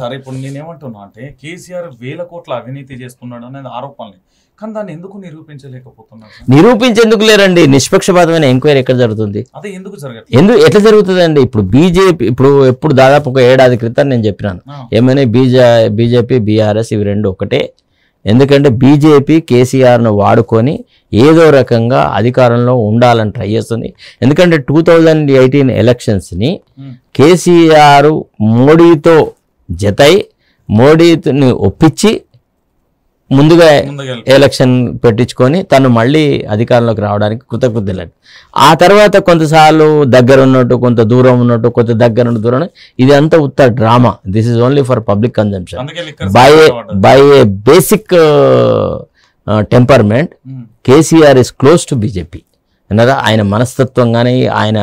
సరే ఇప్పుడు నేనేమంటున్నా అంటే కేసీఆర్ వేల కోట్ల అవినీతి చేస్తున్నాడు అనేది ఆరోపణలు కానీ దాన్ని ఎందుకు నిరూపించలేకపోతున్నారు నిరూపించేందుకు లేరండి నిష్పక్షపాతమైన ఎంక్వైరీ ఎక్కడ జరుగుతుంది అదే ఎందుకు జరగదు ఎందుకు ఎట్లా జరుగుతుందండి ఇప్పుడు బీజేపీ ఇప్పుడు ఎప్పుడు దాదాపు ఒక ఏడాది క్రితం నేను చెప్పినాను ఏమైనా బీజే బీజేపీ బీఆర్ఎస్ ఇవి రెండు ఒకటే ఎందుకంటే బీజేపీ కేసీఆర్ను వాడుకొని ఏదో రకంగా అధికారంలో ఉండాలని ట్రై చేస్తుంది ఎందుకంటే టూ థౌజండ్ ఎయిటీన్ ఎలక్షన్స్ని కేసీఆర్ మోడీతో జతై మోడీని ఒప్పించి ముందుగా ఎలక్షన్ పెట్టించుకొని తను మళ్ళీ అధికారంలోకి రావడానికి కృతజ్ఞతలట ఆ తర్వాత కొంతసార్లు దగ్గర ఉన్నట్టు కొంత దూరం ఉన్నట్టు కొంత దగ్గర ఉన్న దూరం ఇదంతా ఉత్త drama this is only for public consumption by by a basic temperament KCR is close to BJP అన్నారా ఆయన మనస్తత్వం కానీ ఆయన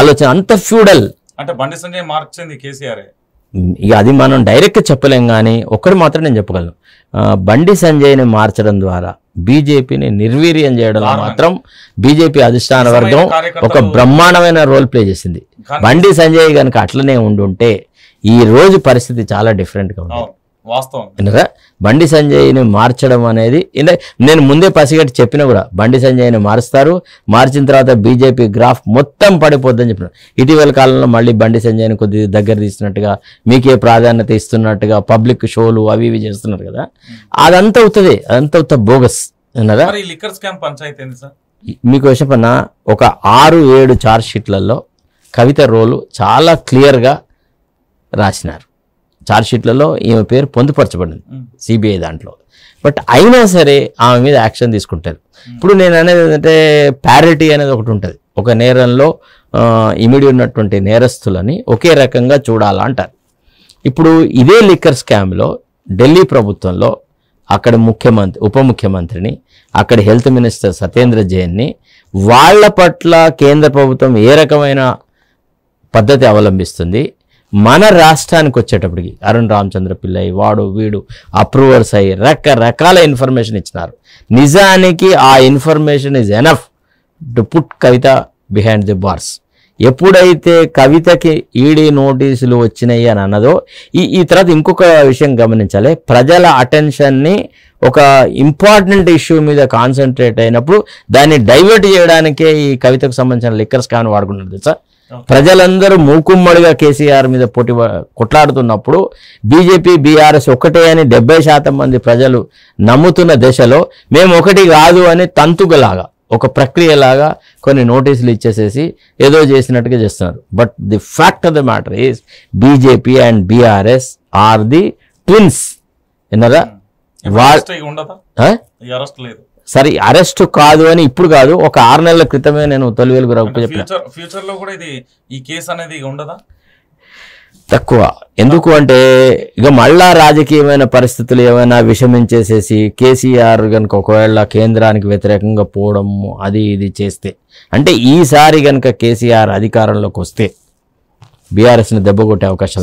ఆలోచన అంత ఫ్యూడల్ అంటే బండి సంజయ్ మార్చింది కేసీఆర్ ఇక అది మనం డైరెక్ట్గా చెప్పలేం కానీ ఒక్కటి మాత్రం నేను చెప్పగలను బండి సంజయ్ని మార్చడం ద్వారా బీజేపీని నిర్వీర్యం చేయడం మాత్రం బీజేపీ అధిష్టాన వర్గం ఒక బ్రహ్మాండమైన రోల్ ప్లే చేసింది బండి సంజయ్ కనుక అట్లనే ఉండుంటే ఈ రోజు పరిస్థితి చాలా డిఫరెంట్గా ఉంది వాస్తవం బండి సంజయ్ని మార్చడం అనేది నేను ముందే పసిగట్టి చెప్పిన కూడా బండి సంజయ్ని మారుస్తారు మార్చిన తర్వాత బీజేపీ గ్రాఫ్ మొత్తం పడిపోద్దని చెప్పిన ఇటీవల కాలంలో మళ్ళీ బండి సంజయ్ని కొద్ది దగ్గర తీస్తున్నట్టుగా మీకే ప్రాధాన్యత ఇస్తున్నట్టుగా పబ్లిక్ షోలు అవి ఇవి చేస్తున్నారు కదా hmm. అదంతా అవుతుంది అదంతా అవుతా బోగస్ అన్నదా మీకు చెప్పన్న ఒక ఆరు ఏడు చార్జ్ షీట్లలో కవిత రోలు చాలా క్లియర్గా రాసినారు ఛార్జ్షీట్లలో ఈమె పేరు పొందుపరచబడింది సిబిఐ దాంట్లో బట్ అయినా సరే ఆమె మీద యాక్షన్ తీసుకుంటారు ఇప్పుడు నేను అనేది ఏంటంటే ప్యారిటీ అనేది ఒకటి ఉంటుంది ఒక నేరంలో ఇమిడి ఉన్నటువంటి నేరస్తులని ఒకే రకంగా చూడాలంటారు ఇప్పుడు ఇదే లిక్కర్ స్కామ్లో ఢిల్లీ ప్రభుత్వంలో అక్కడ ముఖ్యమంత్రి ఉప ముఖ్యమంత్రిని అక్కడ హెల్త్ మినిస్టర్ సత్యేంద్ర జైన్ని వాళ్ళ పట్ల కేంద్ర ప్రభుత్వం ఏ రకమైన పద్ధతి అవలంబిస్తుంది మన రాష్ట్రానికి వచ్చేటప్పటికి అరుణ్ రామచంద్ర పిల్లయ్య వాడు వీడు అప్రూవర్స్ అయ్యి రకరకాల ఇన్ఫర్మేషన్ ఇచ్చినారు నిజానికి ఆ information is enough to put Kavitha behind the bars ఎప్పుడైతే కవితకి ఈడీ నోటీసులు వచ్చినాయి అని అన్నదో ఈ ఈ తర్వాత ఇంకొక విషయం గమనించాలి ప్రజల అటెన్షన్ని ఒక ఇంపార్టెంట్ ఇష్యూ మీద కాన్సన్ట్రేట్ అయినప్పుడు దాన్ని డైవర్ట్ చేయడానికే ఈ కవితకు సంబంధించిన లిక్కర్స్ కానీ వాడుకుంటున్నారు తెలుసా ప్రజలందరూ మూకుమ్మడిగా కేసీఆర్ మీద పోటీ కొట్లాడుతున్నప్పుడు బీజేపీ బీఆర్ఎస్ ఒకటే అని డెబ్బై శాతం మంది ప్రజలు నమ్ముతున్న దశలో మేము ఒకటి కాదు అని తంతుగలాగా ఒక ప్రక్రియలాగా కొన్ని నోటీసులు ఇచ్చేసేసి ఏదో చేసినట్టుగా చేస్తున్నారు but the fact of the matter is BJP and BRS are the twins విన్నారా hmm. అరెస్ట్ లేదు సరే అరెస్ట్ కాదు అని ఇప్పుడు కాదు ఒక ఆరు నెలల క్రితమే నేను తొలి వెలుగు ఫ్యూచర్ లో కూడా ఇది ఈ కేసు అనేది ఉండదా తక్కువ ఎందుకు అంటే ఇక మళ్ళా రాజకీయమైన పరిస్థితులు ఏమైనా విషమించేసేసి కేసీఆర్ కనుక ఒకవేళ కేంద్రానికి వ్యతిరేకంగా పోవడం అది ఇది చేస్తే అంటే ఈసారి కనుక కేసీఆర్ అధికారంలోకి వస్తే ని దెబ్బ కొట్టే అవకాశం